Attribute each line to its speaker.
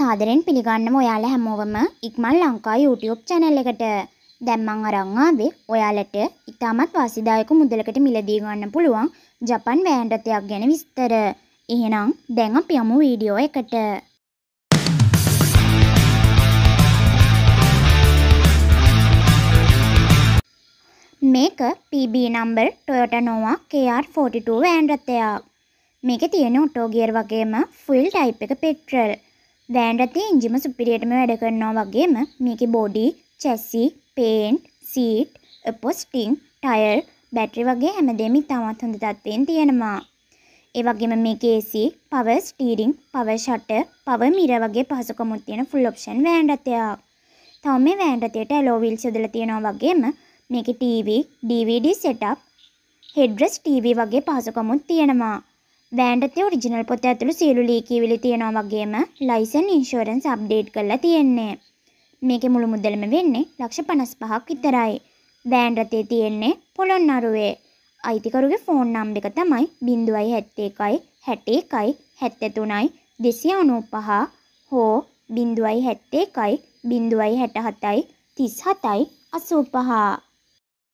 Speaker 1: සාදරෙන් පිළිගන්නම ඔයාලා හැමෝවම ඉක්මන් Lanka YouTube channel එකට. දැන් මං අරන් ආවේ ඔයාලට ඉතාමත් වාසිදායක මුදලකට මිලදී ගන්න පුළුවන් ජපන් වෑන් රථයක් ගැන විස්තර. එහෙනම් දැන් අපි යමු වීඩියෝ එකට. මේක PB number Toyota Nova KR42 van රථයක්. මේකේ තියෙන ඔටෝ ගියර් වගේම ෆුල් ටයිප් එක පෙට්‍රල්. වෑන් රථයේ එන්ජිම සුපිරියටම වැඩ කරනවා වගේම මේකේ body, chassis, paint, seat, upholstering, tyre, battery වගේ හැමදේම ඉතාමත් හොඳ තත්ත්වයෙන් තියෙනවා. ඒ වගේම මේකේ AC, power steering, power shutter, power mirror වගේ පහසුකම්ත් තියෙන ෆුල් ඔප්ෂන් වෑන් රථයක්. තව මේ වෑන් රථයට ඇලෝ වීල්ස් යොදලා තියෙනවා වගේම මේකේ TV, DVD setup, headrest TV වගේ පහසුකම්ත් තියෙනවා. බෑන්ඩතේ ඔරිජිනල් පොත ඇතුළු සියලු ලීකීවිලි තියෙනවා වගේම ලයිසන් ඉන්ශෝරන්ස් අප්ඩේට් කරලා තියෙන්නේ. මේකේ මුළු මුදලම වෙන්නේ ලක්ෂ 55ක් විතරයි. බෑන්ඩ් රතේ තියෙන්නේ පොළොන්නරුවේ. අයිතිකරුගේ ෆෝන් නම්බර එක තමයි 071 61 73 295 හෝ 071 067 37 85